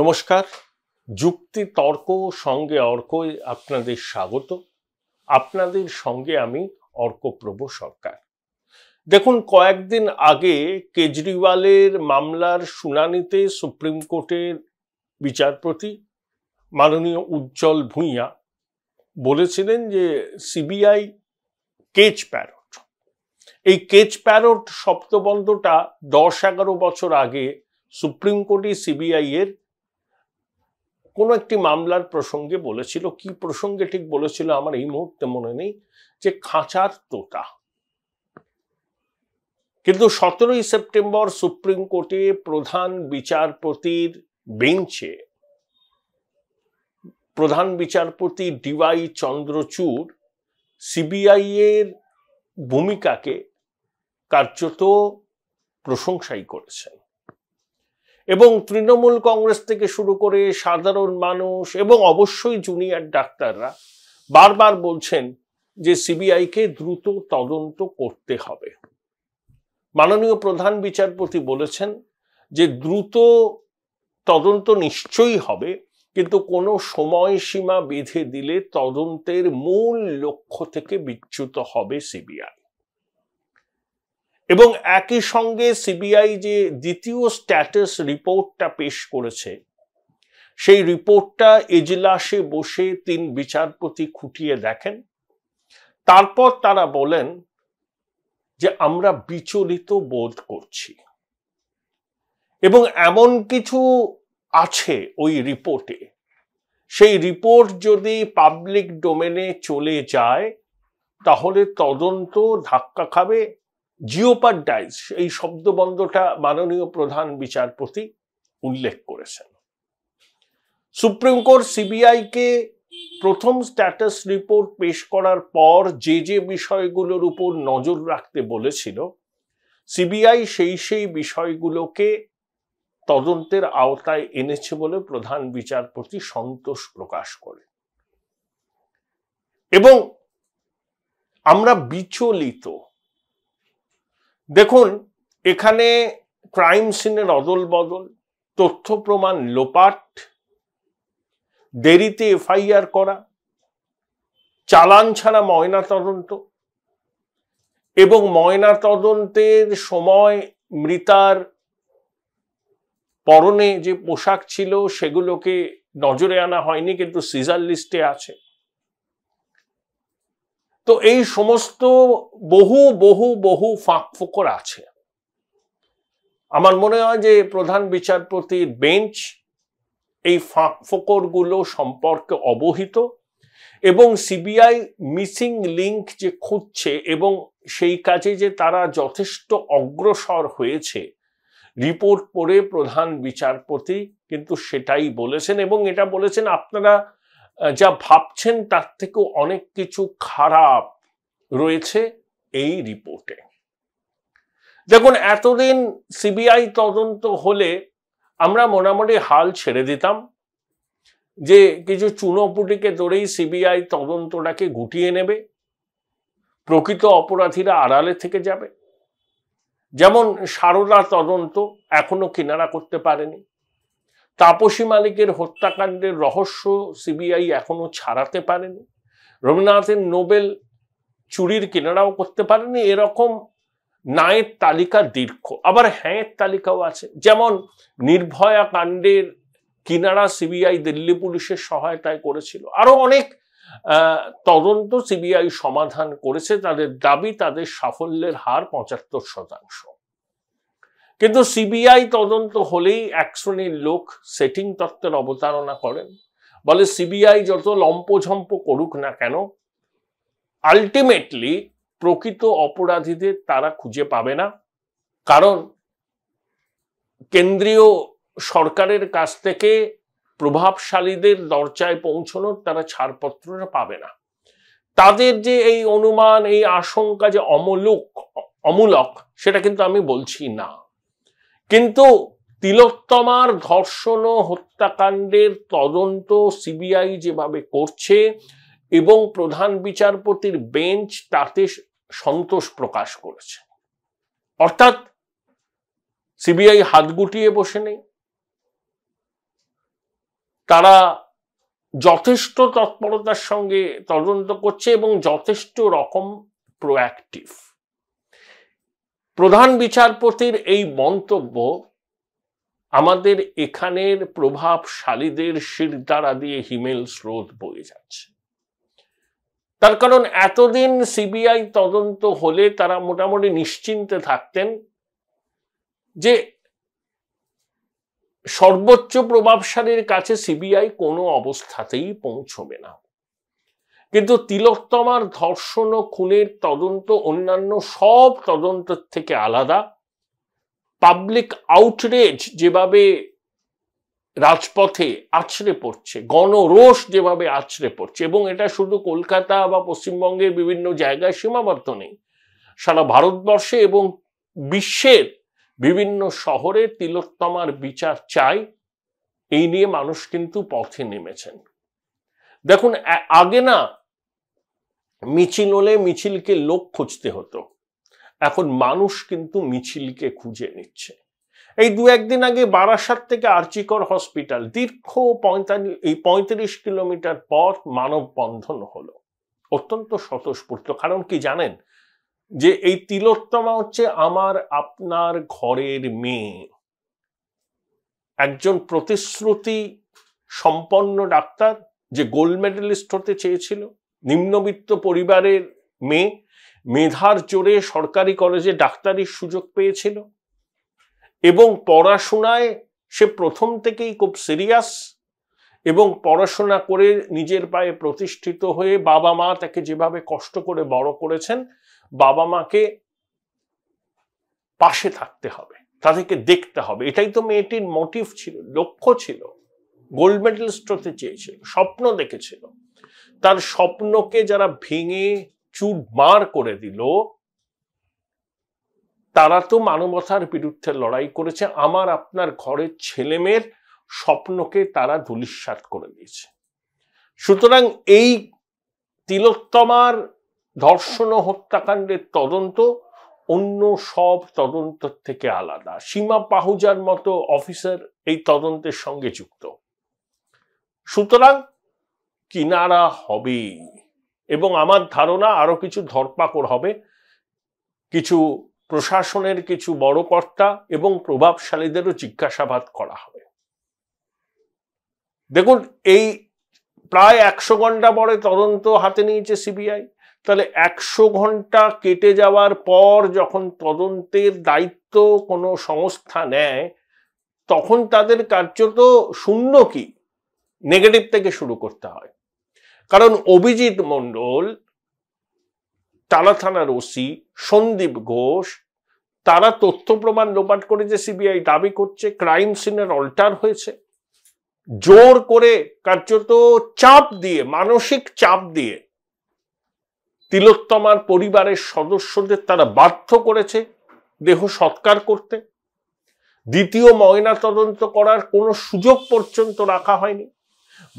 নমস্কার যুক্তি তর্ক সঙ্গে অর্ক আপনাদের স্বাগত আপনাদের সঙ্গে আমি অর্কপ্রভ সরকার দেখুন কয়েকদিন আগে কেজরিওয়ালের মামলার শুনানিতে সুপ্রিম কোর্টের বিচারপতি মাননীয় উজ্জ্বল ভূঁইয়া বলেছিলেন যে সিবিআই কেচ প্যারট এই কেচ প্যারট শব্দবন্ধটা দশ এগারো বছর আগে সুপ্রিম কোর্টই সিবিআই এর কোনো একটি মামলার প্রসঙ্গে বলেছিল কি প্রসঙ্গে ঠিক বলেছিল আমার এই মুহূর্তে মনে নেই যে খাঁচার তোতা কিন্তু সতেরোই সেপ্টেম্বর সুপ্রিম কোর্টে প্রধান বিচারপতির বেঞ্চে প্রধান বিচারপতি ডিওয়াই চন্দ্রচূড় সিবিআই এর ভূমিকাকে কার্যত প্রশংসাই করেছেন এবং তৃণমূল কংগ্রেস থেকে শুরু করে সাধারণ মানুষ এবং অবশ্যই জুনিয়র ডাক্তাররা বারবার বলছেন যে সিবিআইকে দ্রুত তদন্ত করতে হবে মাননীয় প্রধান বিচারপতি বলেছেন যে দ্রুত তদন্ত নিশ্চয়ই হবে কিন্তু কোনো সময়সীমা বেঁধে দিলে তদন্তের মূল লক্ষ্য থেকে বিচ্যুত হবে সিবিআই এবং একই সঙ্গে সিবিআই যে দ্বিতীয় স্ট্যাটাস রিপোর্টটা পেশ করেছে সেই রিপোর্টটা এজলাসে বসে তিন বিচারপতি খুঁটিয়ে দেখেন তারপর তারা বলেন যে আমরা বিচলিত বোধ করছি এবং এমন কিছু আছে ওই রিপোর্টে সেই রিপোর্ট যদি পাবলিক ডোমেনে চলে যায় তাহলে তদন্ত ধাক্কা খাবে জিওপারডাইজ এই শব্দবন্ধটা মাননীয় প্রধান বিচারপতি উল্লেখ করেছেন সুপ্রিম কোর্ট সিবিআইকে প্রথম স্ট্যাটাস রিপোর্ট পেশ করার পর যে যে বিষয়গুলোর উপর নজর রাখতে বলেছিল সিবিআই সেই সেই বিষয়গুলোকে তদন্তের আওতায় এনেছে বলে প্রধান বিচারপতি সন্তোষ প্রকাশ করে এবং আমরা বিচলিত দেখুন এখানে ক্রাইম সিনের অদল বদল তথ্য প্রমাণ লোপাট দেরিতে এফআইআর করা চালান ছাড়া ময়না তদন্ত এবং ময়না তদন্তের সময় মৃতার পরনে যে পোশাক ছিল সেগুলোকে নজরে আনা হয়নি কিন্তু সিজার লিস্টে আছে তো এই সমস্ত বহু বহু বহু ফাঁক ফোকর আছে আমার মনে হয় যে প্রধান বিচারপতির বেঞ্চ এই ফাঁক ফোকরগুলো সম্পর্কে অবহিত এবং সিবিআই মিসিং লিঙ্ক যে খুঁজছে এবং সেই কাজে যে তারা যথেষ্ট অগ্রসর হয়েছে রিপোর্ট পড়ে প্রধান বিচারপতি কিন্তু সেটাই বলেছেন এবং এটা বলেছেন আপনারা যা ভাবছেন তার থেকেও অনেক কিছু খারাপ রয়েছে এই রিপোর্টে দেখুন এতদিন সিবিআই তদন্ত হলে আমরা মোটামুটি হাল ছেড়ে দিতাম যে কিছু চুনোপুটিকে ধরেই সিবিআই তদন্তটাকে গুটিয়ে নেবে প্রকৃত অপরাধীরা আড়ালে থেকে যাবে যেমন সারদা তদন্ত এখনো কিনারা করতে পারেনি তাপসী মালিকের হত্যাকাণ্ডের রহস্য সিবিআই এখনো ছাড়াতে পারেনি রবীন্দ্রনাথের নোবেল চুরির কেনারাও করতে পারেনি এরকম নায়ের তালিকা দীর্ঘ আবার হ্যাঁয়ের তালিকাও আছে যেমন নির্ভয়া কাণ্ডের কিনারা সিবিআই দিল্লি পুলিশের সহায়তায় করেছিল আরো অনেক তদন্ত সিবিআই সমাধান করেছে তাদের দাবি তাদের সাফল্যের হার পঁচাত্তর শতাংশ কিন্তু সিবিআই তদন্ত হলেই এক শ্রেণীর লোক সেটিং তত্ত্বের অবতারণা করেন বলে সিবিআই যত লম্পঝম্প করুক না কেন আলটিমেটলি প্রকৃত অপরাধীদের তারা খুঁজে পাবে না কারণ কেন্দ্রীয় সরকারের কাছ থেকে প্রভাবশালীদের দরজায় পৌঁছানোর তারা ছাড়পত্রটা পাবে না তাদের যে এই অনুমান এই আশঙ্কা যে অমলুক অমূলক সেটা কিন্তু আমি বলছি না কিন্তু তিলোত্তমার ধর্ষণ ও হত্যাকাণ্ডের তদন্ত সিবিআই যেভাবে করছে এবং প্রধান বিচারপতির বেঞ্চ তাতে সন্তোষ প্রকাশ করেছে অর্থাৎ সিবিআই হাত গুটিয়ে বসে নেই তারা যথেষ্ট তৎপরতার সঙ্গে তদন্ত করছে এবং যথেষ্ট রকম প্রোঅ্যাক্টিভ প্রধান বিচারপতির এই মন্তব্য আমাদের এখানের প্রভাবশালীদের শিরদারা দিয়ে হিমেল স্রোত বয়ে যাচ্ছে তার কারণ এতদিন সিবিআই তদন্ত হলে তারা মোটামুটি নিশ্চিন্তে থাকতেন যে সর্বোচ্চ প্রভাবশালীর কাছে সিবিআই কোনো অবস্থাতেই পৌঁছবে না কিন্তু তিলোত্তমার ধর্ষণ ও খুনের তদন্ত অন্যান্য সব তদন্তের থেকে আলাদা পাবলিক আউটরেজ যেভাবে রাজপথে আছড়ে পড়ছে গণরোষ যেভাবে আছড়ে পড়ছে এবং এটা শুধু কলকাতা বা পশ্চিমবঙ্গের বিভিন্ন জায়গায় সীমাবদ্ধ নেই সারা ভারতবর্ষে এবং বিশ্বের বিভিন্ন শহরে তিলোত্তমার বিচার চাই এই নিয়ে মানুষ কিন্তু পথে নেমেছেন দেখুন আগে না মিছিল হলে মিছিলকে লোক খুঁজতে হতো এখন মানুষ কিন্তু মিছিলকে খুঁজে নিচ্ছে এই দু একদিন আগে বারাসাত থেকে আর্চিকর হসপিটাল দীর্ঘ পঁয়তাল্লিশ এই পঁয়ত্রিশ কিলোমিটার পথ মানববন্ধন হলো অত্যন্ত স্বতঃস্ফূর্ত কারণ কি জানেন যে এই তিলোত্তমা হচ্ছে আমার আপনার ঘরের মেয়ে একজন প্রতিশ্রুতি সম্পন্ন ডাক্তার যে গোল্ড মেডেলিস্ট হতে চেয়েছিল নিম্নবিত্ত পরিবারের মেয়ে মেধার জোরে সরকারি কলেজে ডাক্তারির সুযোগ পেয়েছিল এবং পড়াশোনায় সে প্রথম থেকেই খুব সিরিয়াস এবং পড়াশোনা করে নিজের পায়ে প্রতিষ্ঠিত হয়ে বাবা মা তাকে যেভাবে কষ্ট করে বড় করেছেন বাবা মাকে পাশে থাকতে হবে তাদেরকে দেখতে হবে এটাই তো মেয়েটির মোটিভ ছিল লক্ষ্য ছিল গোল্ড মেডেলিস্ট হতে চেয়েছিল স্বপ্ন দেখেছিল তার স্বপ্নকে যারা ভেঙে মার করে দিল তারা তো মানবতার বিরুদ্ধে লড়াই করেছে আমার আপনার ঘরের ছেলেমেয়ের স্বপ্নকে তারা ধুলিস্বাত করে দিয়েছে সুতরাং এই তিলোত্তমার ধর্ষণ হত্যাকাণ্ডের তদন্ত অন্য সব তদন্ত থেকে আলাদা সীমা পাহুজার মতো অফিসার এই তদন্তের সঙ্গে যুক্ত সুতরাং কিনারা হবে এবং আমার ধারণা আরও কিছু ধরপাকড় হবে কিছু প্রশাসনের কিছু বড় কর্তা এবং প্রভাবশালীদেরও জিজ্ঞাসাবাদ করা হবে দেখুন এই প্রায় একশো ঘন্টা পরে তদন্ত হাতে নিয়েছে সিবিআই তাহলে একশো ঘন্টা কেটে যাওয়ার পর যখন তদন্তের দায়িত্ব কোনো সংস্থা নেয় তখন তাদের কার্যত শূন্য কি নেগেটিভ থেকে শুরু করতে হয় কারণ অভিজিৎ মণ্ডল টালা থানার ওসি সন্দীপ ঘোষ তারা তথ্য প্রমাণ লোপাট করে যে সিবিআই দাবি করছে ক্রাইম সিনের অল্টার হয়েছে জোর করে কার্যত চাপ দিয়ে মানসিক চাপ দিয়ে তিলোত্তমার পরিবারের সদস্যদের তারা বাধ্য করেছে দেহ সৎকার করতে দ্বিতীয় ময়না তদন্ত করার কোনো সুযোগ পর্যন্ত রাখা হয়নি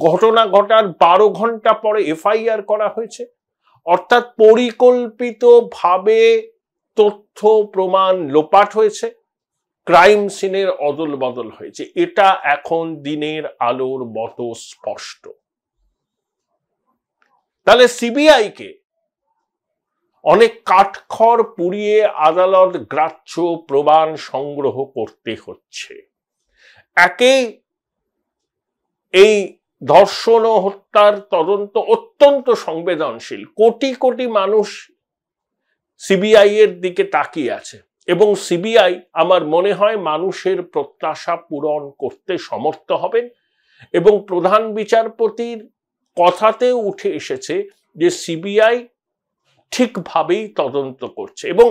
ঘটনা ঘটার বারো ঘন্টা পরে এফআইআর করা হয়েছে অর্থাৎ পরিকল্পিতভাবে তথ্য প্রমাণ লোপাট হয়েছে ক্রাইম সিনের অদল বদল হয়েছে এটা এখন দিনের আলোর মত স্পষ্ট তাহলে সিবিআইকে অনেক কাঠখড় পুড়িয়ে আদালত গ্রাহ্য প্রমাণ সংগ্রহ করতে হচ্ছে একে এই ধর্ষণ ও হত্যার তদন্ত অত্যন্ত সংবেদনশীল কোটি কোটি মানুষ সিবিআই এর দিকে তাকিয়ে আছে এবং সিবিআই আমার মনে হয় মানুষের প্রত্যাশা পূরণ করতে সমর্থ হবেন এবং প্রধান বিচারপতির কথাতেও উঠে এসেছে যে সিবিআই ঠিকভাবেই তদন্ত করছে এবং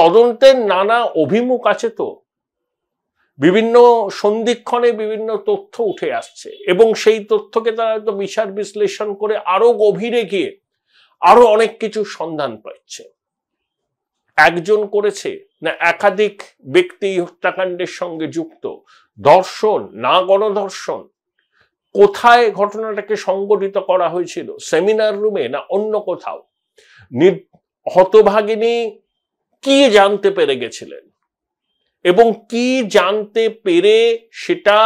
তদন্তের নানা অভিমুখ আছে তো বিভিন্ন সন্ধিক্ষণে বিভিন্ন তথ্য উঠে আসছে এবং সেই তথ্যকে তারা হয়তো বিচার বিশ্লেষণ করে আরো গভীরে গিয়ে আরো অনেক কিছু সন্ধান পাচ্ছে একজন করেছে না একাধিক ব্যক্তি হত্যাকাণ্ডের সঙ্গে যুক্ত দর্শন না গণধর্ষণ কোথায় ঘটনাটাকে সংগঠিত করা হয়েছিল সেমিনার রুমে না অন্য কোথাও হতভাগিনী কি জানতে পেরে গেছিলেন এবং কি জানতে পেরে সেটা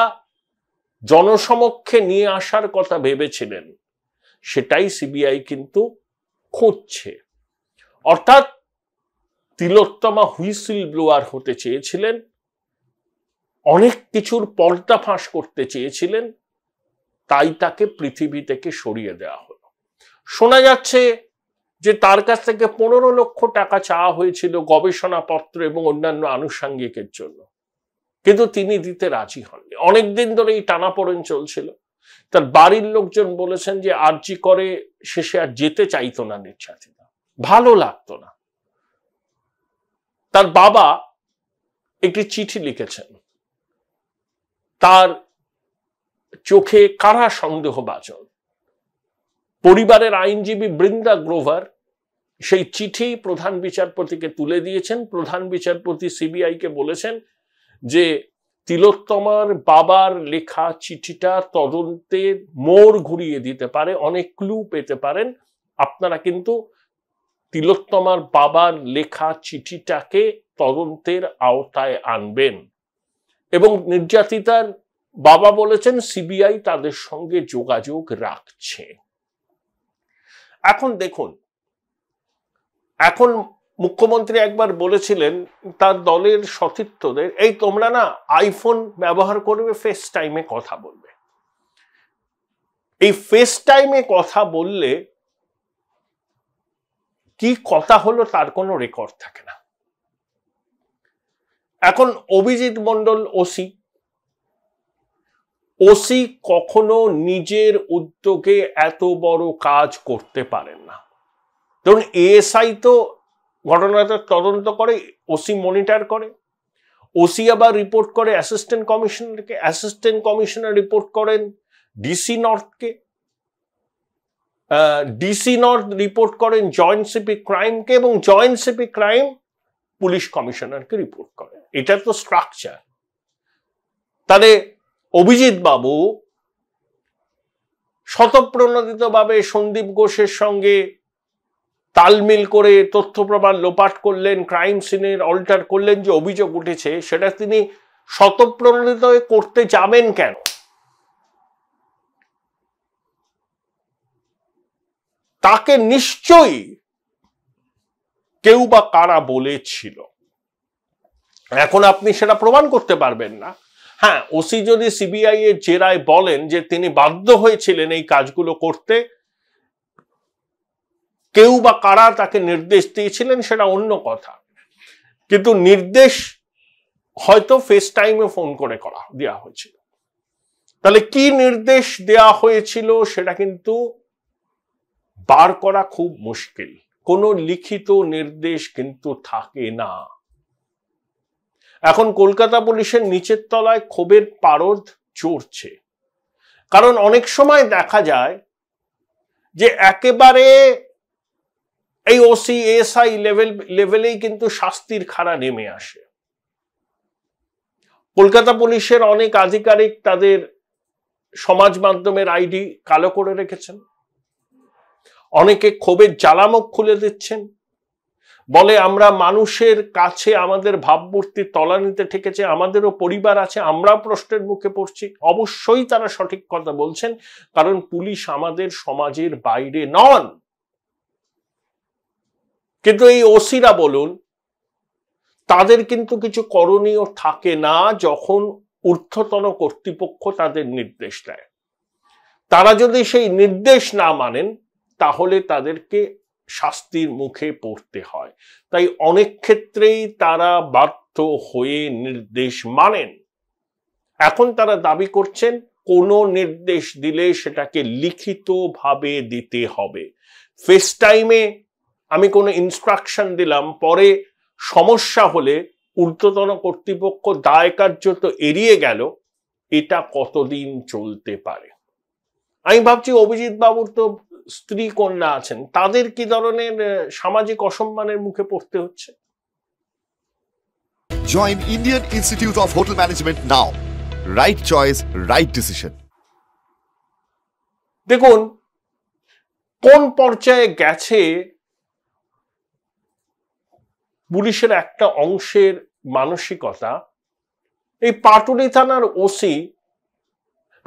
জনসমক্ষে নিয়ে আসার কথা ভেবেছিলেন সেটাই সিবিআই কিন্তু খুঁজছে অর্থাৎ তিলোত্তমা হুইসিল ব্লোয়ার হতে চেয়েছিলেন অনেক কিছুর পর্দা ফাঁস করতে চেয়েছিলেন তাই তাকে পৃথিবী থেকে সরিয়ে দেওয়া হলো শোনা যাচ্ছে যে তার কাছ থেকে পনেরো লক্ষ টাকা চাওয়া হয়েছিল গবেষণাপত্র এবং অন্যান্য আনুষাঙ্গিকের জন্য কিন্তু তিনি দিতে রাজি হননি অনেকদিন ধরে এই টানাপোড়েন চলছিল তার বাড়ির লোকজন বলেছেন যে আর্জি করে শেষে আর যেতে চাইতো না নির্যাতিতা ভালো লাগতো না তার বাবা একটি চিঠি লিখেছেন তার চোখে কারা সন্দেহ সন্দেহবাচক পরিবারের আইনজীবী বৃন্দা গ্রোভার সেই চিঠি প্রধান বিচারপতিকে তুলে দিয়েছেন প্রধান বিচারপতি সিবিআইকে বলেছেন যে তিলোত্তমার বাবার লেখা চিঠিটা তদন্তে মোড় ঘুরিয়ে দিতে পারে অনেক ক্লু পেতে পারেন আপনারা কিন্তু তিলোত্তমার বাবার লেখা চিঠিটাকে তদন্তের আওতায় আনবেন এবং নির্যাতিতার বাবা বলেছেন সিবিআই তাদের সঙ্গে যোগাযোগ রাখছে এখন দেখুন এখন মুখ্যমন্ত্রী একবার বলেছিলেন তার দলের সতীর্থদের এই তোমরা না আইফোন ব্যবহার করবে ফেস টাইমে কথা বলবে এই ফেস টাইমে কথা বললে কি কথা হলো তার কোনো রেকর্ড থাকে না এখন অভিজিৎ মন্ডল ওসি ওসি কখনো নিজের উদ্যোগে এত বড় কাজ করতে পারেন না ধরুন এএসআই তো ঘটনাটা তদন্ত করে ওসি মনিটর করে ওসি আবার রিপোর্ট করে অ্যাসিস্ট্যান্ট কমিশনারকে অ্যাসিস্ট্যান্ট কমিশনার রিপোর্ট করেন ডিসি নর্থকে ডিসি নর্থ রিপোর্ট করেন জয়েন্ট সিপি ক্রাইমকে এবং জয়েন্ট সিপি ক্রাইম পুলিশ কমিশনারকে রিপোর্ট করেন এটা তো স্ট্রাকচার তাহলে অভিজিৎ বাবু শতপ্রণোদিতভাবে সন্দীপ ঘোষের সঙ্গে তালমিল করে তথ্য প্রমাণ লোপাট করলেন ক্রাইম সিনের অল্টার করলেন যে অভিযোগ উঠেছে সেটা তিনি শতপ্রণোদিত হয়ে করতে যাবেন কেন তাকে নিশ্চয়ই কেউ বা কারা বলেছিল এখন আপনি সেটা প্রমাণ করতে পারবেন না হ্যাঁ ওসি যদি সিবিআই এর জেরায় বলেন যে তিনি বাধ্য হয়েছিলেন এই কাজগুলো করতে কেউ বা কারা তাকে নির্দেশ দিয়েছিলেন সেটা অন্য কথা কিন্তু নির্দেশ হয়তো ফেস টাইমে ফোন করে করা দেওয়া হয়েছিল তাহলে কি নির্দেশ দেয়া হয়েছিল সেটা কিন্তু বার করা খুব মুশকিল কোনো লিখিত নির্দেশ কিন্তু থাকে না এখন কলকাতা পুলিশের নিচের তলায় ক্ষোভের পারদ চড়ছে কারণ অনেক সময় দেখা যায় যে একেবারে এই ওসি এসআই লেভেল লেভেলেই কিন্তু শাস্তির খাড়া নেমে আসে কলকাতা পুলিশের অনেক আধিকারিক তাদের সমাজ মাধ্যমের আইডি কালো করে রেখেছেন অনেকে ক্ষোভের জ্বালামুখ খুলে দিচ্ছেন বলে আমরা মানুষের কাছে আমাদের তলা তলানিতে ঠেকেছে আমাদেরও পরিবার আছে আমরা প্রশ্নের মুখে পড়ছি অবশ্যই তারা সঠিক কথা বলছেন কারণ পুলিশ আমাদের সমাজের বাইরে নন কিন্তু এই ওসিরা বলুন তাদের কিন্তু কিছু করণীয় থাকে না যখন ঊর্ধ্বতন কর্তৃপক্ষ তাদের নির্দেশ দেয় তারা যদি সেই নির্দেশ না মানেন তাহলে তাদেরকে শাস্তির মুখে পড়তে হয় তাই অনেক ক্ষেত্রেই তারা বাধ্য হয়ে নির্দেশ মানেন এখন তারা দাবি করছেন কোনো নির্দেশ দিলে সেটাকে লিখিতভাবে দিতে হবে ফেস টাইমে আমি কোনো ইনস্ট্রাকশন দিলাম পরে সমস্যা হলে উর্ধ্বতন কর্তৃপক্ষ দায় কার্য তো এড়িয়ে গেল এটা কতদিন চলতে পারে আমি ভাবছি অভিজিৎ বাবুর তো স্ত্রী কন্যা আছেন তাদের কি ধরনের সামাজিক অসম্মানের মুখে পড়তে হচ্ছে join Indian Institute of Hotel Management now right choice right decision দেখুন কোন পর্যায়ে গেছে পুলিশের একটা অংশের মানসিকতা এই পাটুলি থানার ওসি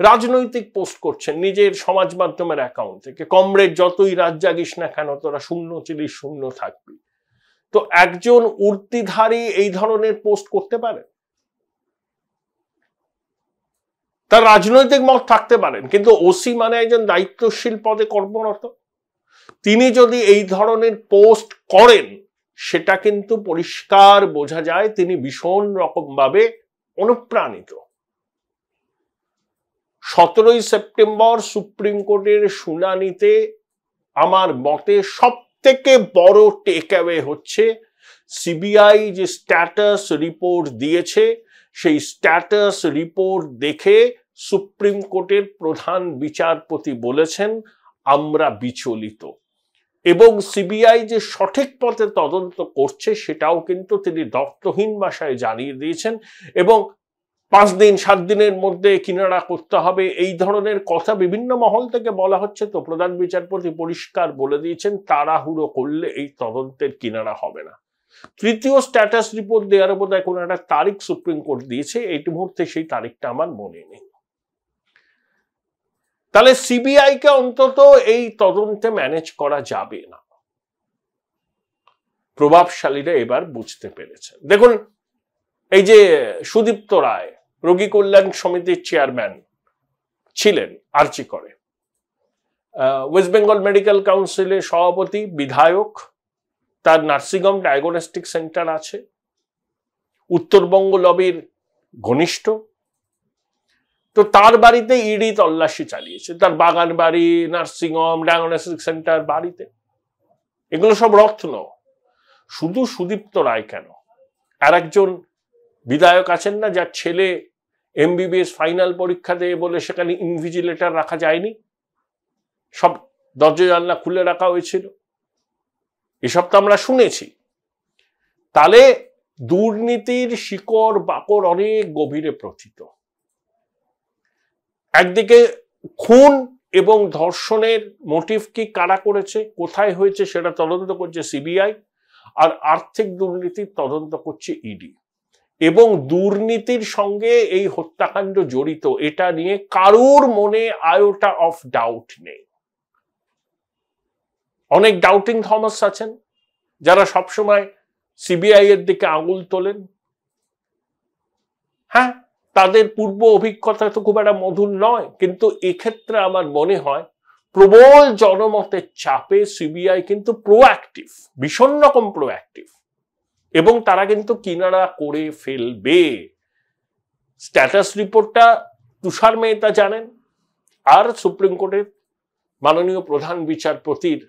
রাজনৈতিক পোস্ট করছেন নিজের সমাজ মাধ্যমের অ্যাকাউন্ট থেকে কমরেড যতই রাত জাগিস না কেন তোরা শূন্য চিলিস শূন্য থাকবি তো একজন উর্তিধারী এই ধরনের পোস্ট করতে পারে তার রাজনৈতিক মত থাকতে পারেন কিন্তু ওসি মানে একজন দায়িত্বশীল পদে কর্মরত তিনি যদি এই ধরনের পোস্ট করেন সেটা কিন্তু পরিষ্কার বোঝা যায় তিনি ভীষণ রকমভাবে অনুপ্রাণিত সতেরোই সেপ্টেম্বর সুপ্রিম কোর্টের শুনানিতে আমার মতে সব থেকে বড় টেক হচ্ছে সিবিআই যে স্ট্যাটাস রিপোর্ট দিয়েছে সেই স্ট্যাটাস রিপোর্ট দেখে সুপ্রিম কোর্টের প্রধান বিচারপতি বলেছেন আমরা বিচলিত এবং সিবিআই যে সঠিক পথে তদন্ত করছে সেটাও কিন্তু তিনি দপ্তহীন ভাষায় জানিয়ে দিয়েছেন এবং পাঁচ দিন সাত দিনের মধ্যে কিনারা করতে হবে এই ধরনের কথা বিভিন্ন মহল থেকে বলা হচ্ছে তো প্রধান বিচারপতি পরিষ্কার বলে দিয়েছেন তাড়াহুড়ো করলে এই তদন্তের কিনারা হবে না তৃতীয় স্ট্যাটাস রিপোর্ট দেওয়ার বোধহয় কোনো একটা তারিখ সুপ্রিম কোর্ট দিয়েছে এই মুহূর্তে সেই তারিখটা আমার মনে নেই তাহলে সিবিআইকে অন্তত এই তদন্তে ম্যানেজ করা যাবে না প্রভাবশালীরা এবার বুঝতে পেরেছে দেখুন এই যে সুদীপ্ত রায় রোগী কল্যাণ সমিতির চেয়ারম্যান ছিলেন আর্চি করে ওয়েস্ট বেঙ্গল মেডিকেল কাউন্সিলের সভাপতি বিধায়ক তার নার্সিংহোম ডায়াগনস্টিক সেন্টার আছে উত্তরবঙ্গ লবির ঘনিষ্ঠ তো তার বাড়িতে ইডি তল্লাশি চালিয়েছে তার বাগান বাড়ি নার্সিংহোম ডায়াগনস্টিক সেন্টার বাড়িতে এগুলো সব রত্ন শুধু সুদীপ্ত রায় কেন আর একজন বিধায়ক আছেন না যার ছেলে এমবিবিএস ফাইনাল পরীক্ষা দেয় বলে সেখানে ইনভিজিলেটার রাখা যায়নি সব দরজা জানলা খুলে রাখা হয়েছিল এসব তো আমরা শুনেছি তাহলে দুর্নীতির শিকড় বাকড় অনেক গভীরে প্রথিত একদিকে খুন এবং ধর্ষণের মোটিভ কি কারা করেছে কোথায় হয়েছে সেটা তদন্ত করছে সিবিআই আর আর্থিক দুর্নীতির তদন্ত করছে ইডি e এবং দুর্নীতির সঙ্গে এই হত্যাকাণ্ড জড়িত এটা নিয়ে কারোর মনে আয়োটা অফ ডাউট নেই অনেক ডাউটিং থমাস আছেন যারা সবসময় সিবিআই এর দিকে আঙুল তোলেন হ্যাঁ তাদের পূর্ব অভিজ্ঞতা তো খুব একটা মধুর নয় কিন্তু এক্ষেত্রে আমার মনে হয় প্রবল জনমতের চাপে সিবিআই কিন্তু প্রোঅ্যাক্টিভ ভীষণ রকম প্রোঅ্যাক্টিভ এবং তারা কিন্তু কিনারা করে ফেলবে স্ট্যাটাস রিপোর্টটা তুষার মেহতা জানেন আর সুপ্রিম কোর্টের মাননীয় প্রধান বিচারপতির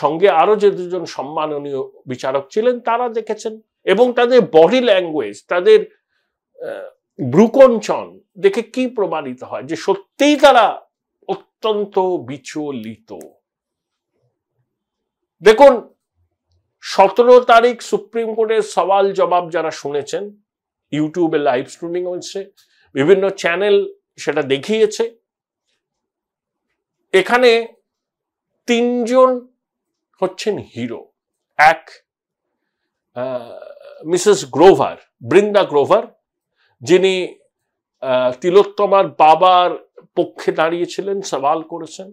সঙ্গে আরও যে দুজন সম্মাননীয় বিচারক ছিলেন তারা দেখেছেন এবং তাদের বডি ল্যাঙ্গুয়েজ তাদের ব্রুকঞ্চন দেখে কি প্রমাণিত হয় যে সত্যিই তারা অত্যন্ত বিচলিত দেখুন সতেরো তারিখ সুপ্রিম কোর্টের সওয়াল জবাব যারা শুনেছেন ইউটিউবে লাইভ স্ট্রিমিং হয়েছে বিভিন্ন চ্যানেল সেটা দেখিয়েছে এখানে তিনজন হচ্ছেন হিরো এক মিসেস গ্রোভার বৃন্দা গ্রোভার যিনি তিলোত্তমার বাবার পক্ষে দাঁড়িয়েছিলেন সওয়াল করেছেন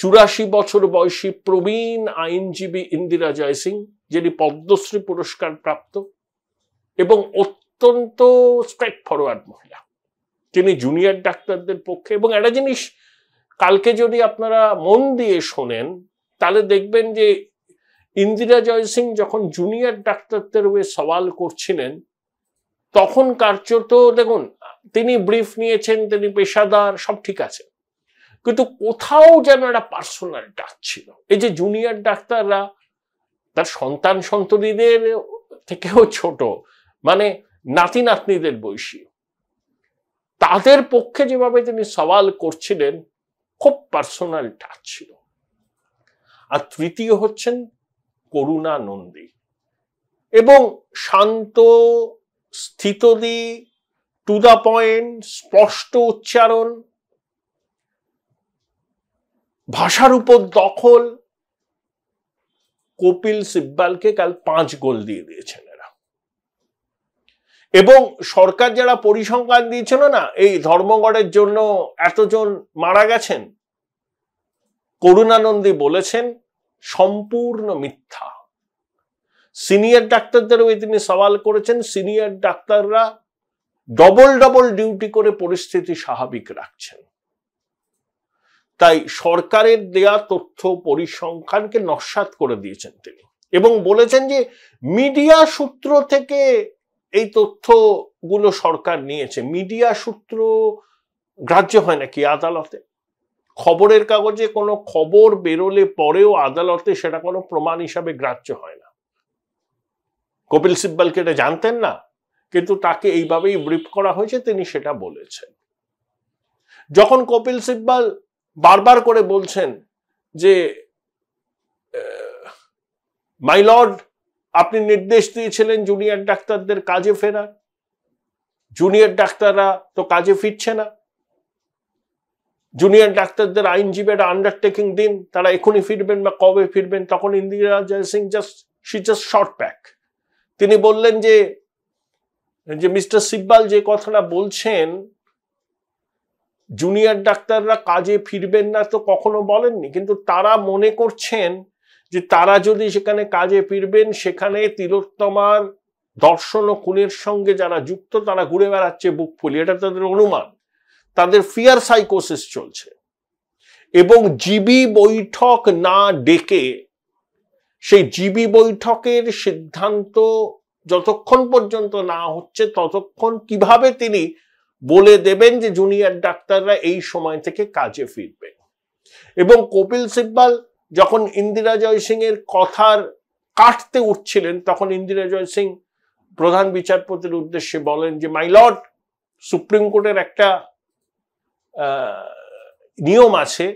চুরাশি বছর বয়সী প্রবীণ আইনজীবী ইন্দিরা জয়সিং যিনি পদ্মশ্রী পুরস্কার প্রাপ্ত এবং অত্যন্ত স্ট্রেট ফরওয়ার্ড মহিলা তিনি জুনিয়র ডাক্তারদের পক্ষে এবং একটা জিনিস কালকে যদি আপনারা মন দিয়ে শোনেন তাহলে দেখবেন যে ইন্দিরা জয়সিং যখন জুনিয়র ডাক্তারদের হয়ে সওয়াল করছিলেন তখন কার্যত দেখুন তিনি ব্রিফ নিয়েছেন তিনি পেশাদার সব ঠিক আছে কিন্তু কোথাও যেন একটা পার্সোনাল ডাক ছিল এই যে জুনিয়র ডাক্তাররা তার সন্তান সন্তানীদের থেকেও ছোট মানে নাতি নাতনিদের বৈশী তাদের পক্ষে যেভাবে তিনি সওয়াল করছিলেন খুব পার্সোনাল টাচ ছিল আর তৃতীয় হচ্ছেন করুণা নন্দী এবং শান্ত স্থিতদি টু দ্য পয়েন্ট স্পষ্ট উচ্চারণ ভাষার উপর দখল কপিল সিব্বালকে কাল পাঁচ গোল দিয়ে দিয়েছেন এরা এবং সরকার যারা পরিসংখ্যান দিয়েছিল না এই ধর্মগড়ের জন্য এতজন মারা গেছেন করুণানন্দী বলেছেন সম্পূর্ণ মিথ্যা সিনিয়র ডাক্তারদেরও তিনি সওয়াল করেছেন সিনিয়র ডাক্তাররা ডবল ডবল ডিউটি করে পরিস্থিতি স্বাভাবিক রাখছেন তাই সরকারের দেয়া তথ্য পরিসংখ্যানকে নস্বাত করে দিয়েছেন তিনি এবং বলেছেন যে মিডিয়া সূত্র থেকে এই তথ্যগুলো সরকার নিয়েছে মিডিয়া সূত্র গ্রাহ্য হয় নাকি আদালতে খবরের কাগজে কোনো খবর বেরোলে পরেও আদালতে সেটা কোনো প্রমাণ হিসাবে গ্রাহ্য হয় না কপিল সিব্বালকে এটা জানতেন না কিন্তু তাকে এইভাবেই ব্রিফ করা হয়েছে তিনি সেটা বলেছেন যখন কপিল সিব্বাল বারবার করে বলছেন যে মাই লর্ড আপনি নির্দেশ দিয়েছিলেন জুনিয়র ডাক্তারদের কাজে ফেরার জুনিয়র ডাক্তাররা তো কাজে ফিরছে না জুনিয়র ডাক্তারদের আইনজীবীরা আন্ডারটেকিং দিন তারা এখনই ফিরবেন বা কবে ফিরবেন তখন Indira Jaising just she just short pack তিনি বললেন যে যে মিস্টার সিব্বাল যে কথাটা বলছেন জুনিয়র ডাক্তাররা কাজে ফিরবেন না তো কখনো বলেননি কিন্তু তারা মনে করছেন যে তারা যদি সেখানে কাজে ফিরবেন সেখানে তিলোত্তমার দর্শন ও খুনের সঙ্গে যারা যুক্ত তারা ঘুরে বেড়াচ্ছে বুক ফুলি এটা তাদের অনুমান তাদের ফিয়ার সাইকোসিস চলছে এবং জিবি বৈঠক না ডেকে সেই জিবি বৈঠকের সিদ্ধান্ত যতক্ষণ পর্যন্ত না হচ্ছে ততক্ষণ কিভাবে তিনি বলে দেবেন যে জুনিয়র ডাক্তাররা এই সময় থেকে কাজে ফিরবেন এবং কপিল সিব্বাল যখন ইন্দিরা জয় সিং এর কথার কাটতে উঠছিলেন তখন ইন্দিরা জয় সিং প্রধান বিচারপতির উদ্দেশ্যে বলেন যে মাই লর্ড সুপ্রিম কোর্টের একটা নিয়ম আছে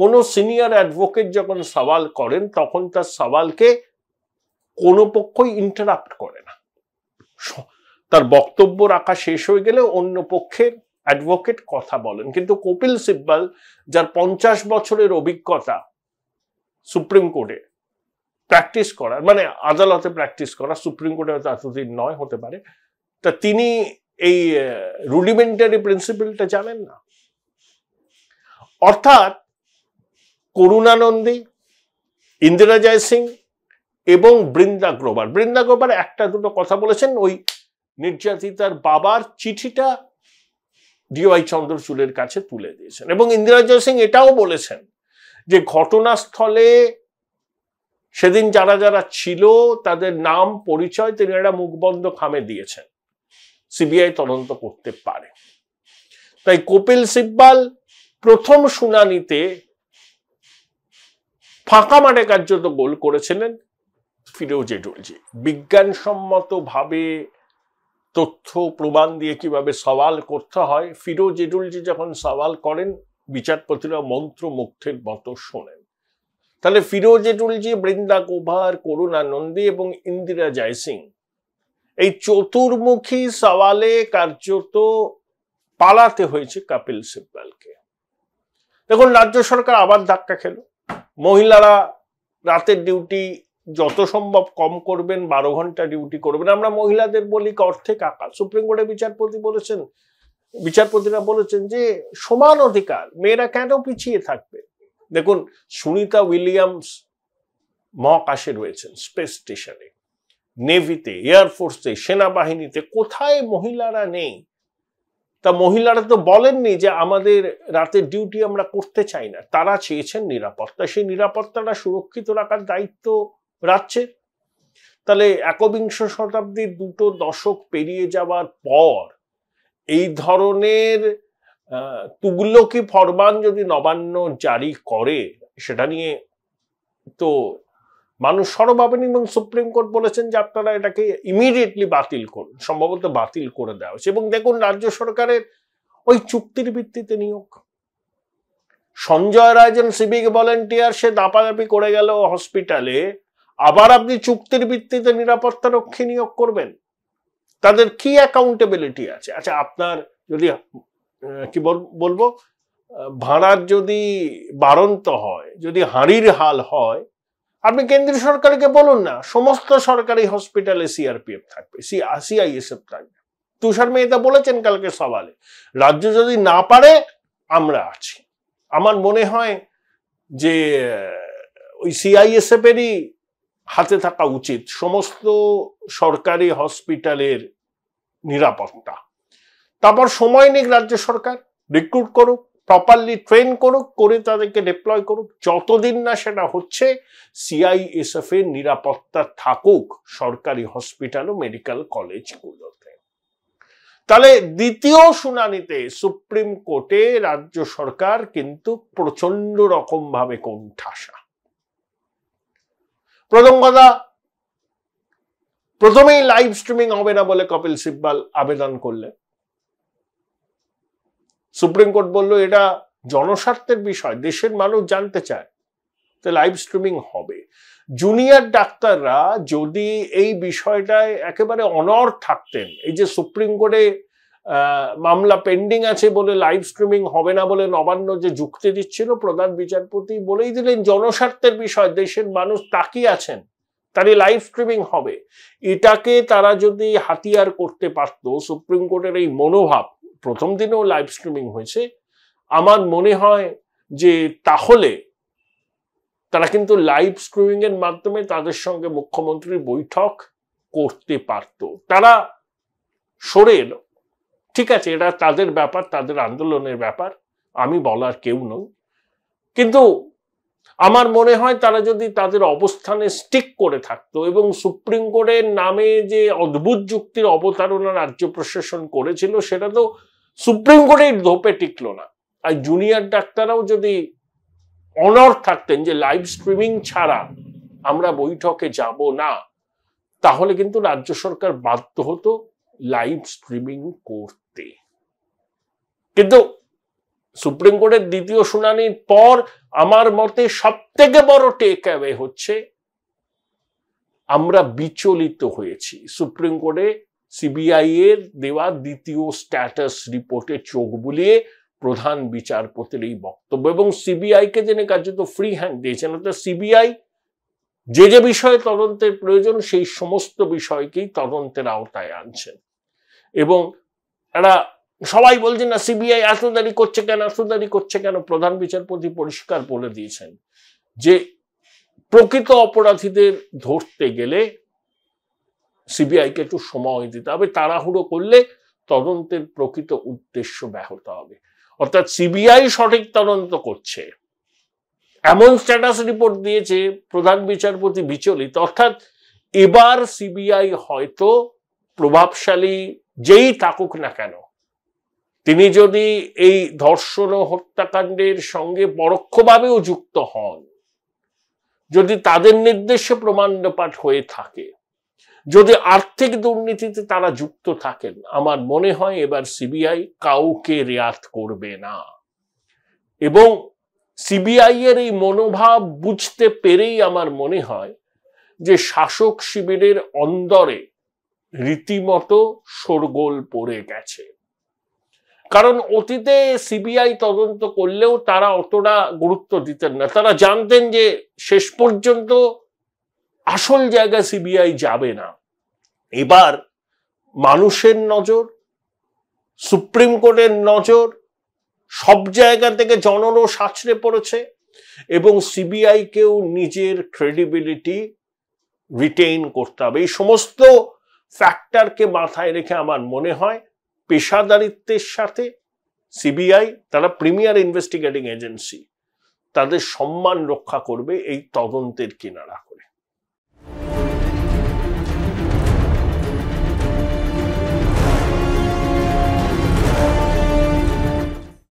কোনো সিনিয়র অ্যাডভোকেট যখন সওয়াল করেন তখন তার সওয়ালকে কোনো পক্ষই ইন্টারাপ্ট করে না তার বক্তব্য রাখা শেষ হয়ে গেলে অন্য পক্ষের অ্যাডভোকেট কথা বলেন কিন্তু কপিল সিব্বাল যার পঞ্চাশ বছরের অভিজ্ঞতা সুপ্রিম কোর্টে প্র্যাকটিস করার মানে আদালতে প্র্যাকটিস করা সুপ্রিম কোর্টে হয়তো এতদিন নয় হতে পারে তা তিনি এই রুডিমেন্টারি প্রিন্সিপালটা জানেন না অর্থাৎ করুণানন্দী ইন্দিরা জয় সিং এবং বৃন্দা গ্রোবার বৃন্দা গ্রোবার একটা দুটো কথা বলেছেন ওই নির্যাতিতার বাবার চিঠিটা ডিওয়াই চন্দ্রচূড়ের কাছে তুলে দিয়েছেন এবং ইন্দিরা সিং এটাও বলেছেন যে ঘটনাস্থলে সেদিন যারা যারা ছিল তাদের নাম পরিচয় তিনি একটা মুখবন্ধ খামে দিয়েছেন সিবিআই তদন্ত করতে পারে তাই কপিল সিব্বাল প্রথম শুনানিতে ফাঁকা মাঠে কার্যত গোল করেছিলেন ফিরোজ এডুলজি বিজ্ঞানসম্মত ভাবে তথ্য প্রমাণ দিয়ে কিভাবে সওয়াল করতে হয় ফিরোজ এডুলজি যখন সওয়াল করেন বিচারপতিরা মন্ত্র মুগ্ধের মতো শোনেন তাহলে ফিরোজ এডুলজি বৃন্দা কুভার করুণা নন্দী এবং ইন্দিরা জয়সিং এই চতুর্মুখী সওয়ালে কার্যত পালাতে হয়েছে কাপিল সিব্বালকে দেখুন রাজ্য সরকার আবার ধাক্কা খেল মহিলারা রাতের ডিউটি যত সম্ভব কম করবেন বারো ঘন্টা ডিউটি করবেন আমরা মহিলাদের বলি অর্থে কাকা সুপ্রিম কোর্টে বিচারপতি বলেছেন বিচারপতিরা বলেছেন যে সমান অধিকার মেয়েরা কেন পিছিয়ে থাকবে দেখুন সুনিতা উইলিয়ামস মহাকাশে রয়েছেন স্পেস স্টেশনে নেভিতে এয়ারফোর্সে সেনাবাহিনীতে কোথায় মহিলারা নেই তা মহিলারা তো বলেননি যে আমাদের রাতের ডিউটি আমরা করতে চাই না তারা চেয়েছেন নিরাপত্তা সেই নিরাপত্তাটা সুরক্ষিত রাখার দায়িত্ব রাজ্যে তাহলে একবিংশ শতাব্দীর দুটো দশক পেরিয়ে যাওয়ার পর এই ধরনের তুগলকি ফরমান যদি নবান্ন জারি করে সেটা নিয়ে তো মানুষ সরব এবং সুপ্রিম কোর্ট বলেছেন যে আপনারা এটাকে ইমিডিয়েটলি বাতিল করুন সম্ভবত বাতিল করে দেওয়া হয়েছে এবং দেখুন রাজ্য সরকারের ওই চুক্তির ভিত্তিতে নিয়োগ সঞ্জয় রায় যেন সিভিক ভলেন্টিয়ার সে দাপাদাপি করে গেল হসপিটালে আবার আপনি চুক্তির ভিত্তিতে নিরাপত্তা রক্ষী নিয়োগ করবেন তাদের কি অ্যাকাউন্টেবিলিটি আছে আচ্ছা আপনার যদি কি বলবো ভাড়ার যদি বারন্ত হয় যদি হাঁড়ির হাল হয় আপনি কেন্দ্রীয় সরকারকে বলুন না সমস্ত সরকারি হসপিটালে সিআরপিএফ থাকবে সিআইএসএফ থাকবে তুষার মেহতা বলেছেন কালকে সবালে রাজ্য যদি না পারে আমরা আছি আমার মনে হয় যে ওই সিআইএসএফ এরই হাতে থাকা উচিত সমস্ত সরকারি হসপিটালের নিরাপত্তা তারপর সময় নিক রাজ্য সরকার রিক্রুট করুক প্রপারলি ট্রেন করুক করে তাদেরকে ডিপ্লয় করুক যতদিন না সেটা হচ্ছে সিআইএসএফ এর নিরাপত্তা থাকুক সরকারি হসপিটাল ও মেডিকেল কলেজগুলোতে তাহলে দ্বিতীয় শুনানিতে সুপ্রিম কোর্টে রাজ্য সরকার কিন্তু প্রচন্ড রকমভাবে কোণঠাসা প্রথম কথা প্রথমেই লাইভ স্ট্রিমিং হবে না বলে কপিল সিব্বাল আবেদন করলে সুপ্রিম কোর্ট বলল এটা জনস্বার্থের বিষয় দেশের মানুষ জানতে চায় তো লাইভ স্ট্রিমিং হবে জুনিয়র ডাক্তাররা যদি এই বিষয়টায় একেবারে অনর থাকতেন এই যে সুপ্রিম কোর্টে মামলা পেন্ডিং আছে বলে লাইভ স্ট্রিমিং হবে না বলে নবান্ন যে যুক্তি দিচ্ছিল প্রধান বিচারপতি বলেই দিলেন জনস্বার্থের বিষয় দেশের মানুষ তাকিয়ে আছেন তারই লাইভ স্ট্রিমিং হবে এটাকে তারা যদি হাতিয়ার করতে পারত সুপ্রিম কোর্টের এই মনোভাব প্রথম দিনেও লাইভ স্ট্রিমিং হয়েছে আমার মনে হয় যে তাহলে তারা কিন্তু লাইভ স্ট্রিমিং এর মাধ্যমে তাদের সঙ্গে মুখ্যমন্ত্রীর বৈঠক করতে পারত তারা সরের ঠিক আছে এটা তাদের ব্যাপার তাদের আন্দোলনের ব্যাপার আমি বলার কেউ নই কিন্তু আমার মনে হয় তারা যদি তাদের অবস্থানে স্টিক করে থাকতো এবং সুপ্রিম কোর্টের নামে যে অদ্ভুত যুক্তির অবতারণা রাজ্য প্রশাসন করেছিল সেটা তো সুপ্রিম কোর্টের ধোপে টিকল না আর জুনিয়র ডাক্তাররাও যদি অনর থাকতেন যে লাইভ স্ট্রিমিং ছাড়া আমরা বৈঠকে যাব না তাহলে কিন্তু রাজ্য সরকার বাধ্য হতো লাইভ স্ট্রিমিং করতে কিন্তু সুপ্রিম কোর্টের দ্বিতীয় শুনানির পর আমার মতে সব থেকে বড় টেক অ্যাওয়ে হচ্ছে আমরা বিচলিত হয়েছি সুপ্রিম কোর্টে সিবিআই এর দেওয়া দ্বিতীয় স্ট্যাটাস রিপোর্টে চোখ বুলিয়ে প্রধান বিচারপতির এই বক্তব্য এবং সিবিআই কে যিনি কার্যত ফ্রি হ্যান্ড দিয়েছেন অর্থাৎ সিবিআই যে যে বিষয়ে তদন্তের প্রয়োজন সেই সমস্ত বিষয়কেই তদন্তের আওতায় আনছেন এবং এরা সবাই বলছে না সিবিআই আসলদারি করছে কেন আসলদারি করছে কেন প্রধান বিচারপতি পরিষ্কার বলে দিয়েছেন যে প্রকৃত অপরাধীদের ধরতে গেলে সিবিআইকে একটু সময় দিতে হবে তাড়াহুড়ো করলে তদন্তের প্রকৃত উদ্দেশ্য ব্যাহত হবে অর্থাৎ সিবিআই সঠিক তদন্ত করছে এমন স্ট্যাটাস রিপোর্ট দিয়েছে প্রধান বিচারপতি বিচলিত অর্থাৎ এবার সিবিআই হয়তো প্রভাবশালী যেই থাকুক না কেন তিনি যদি এই ধর্ষণ ও হত্যাকাণ্ডের সঙ্গে পরোক্ষভাবেও যুক্ত হন যদি তাদের নির্দেশে প্রমাণ্যপাঠ হয়ে থাকে যদি আর্থিক দুর্নীতিতে তারা যুক্ত থাকেন আমার মনে হয় এবার সিবিআই কাউকে রেয়াত করবে না এবং সিবিআই এর এই মনোভাব বুঝতে পেরেই আমার মনে হয় যে শাসক শিবিরের অন্দরে রীতিমতো শোরগোল পড়ে গেছে কারণ অতীতে সিবিআই তদন্ত করলেও তারা অতটা গুরুত্ব দিতেন না তারা জানতেন যে শেষ পর্যন্ত আসল জায়গায় সিবিআই যাবে না এবার মানুষের নজর সুপ্রিম কোর্টের নজর সব জায়গা থেকে জননও সাঁচড়ে পড়েছে এবং সিবিআইকেও নিজের ক্রেডিবিলিটি রিটেইন করতে হবে এই সমস্ত ফ্যাক্টরকে মাথায় রেখে আমার মনে হয় পেশাদারিত্বের সাথে সিবিআই তারা প্রিমিয়ার ইনভেস্টিগেটিং এজেন্সি তাদের সম্মান রক্ষা করবে এই তদন্তের কিনারা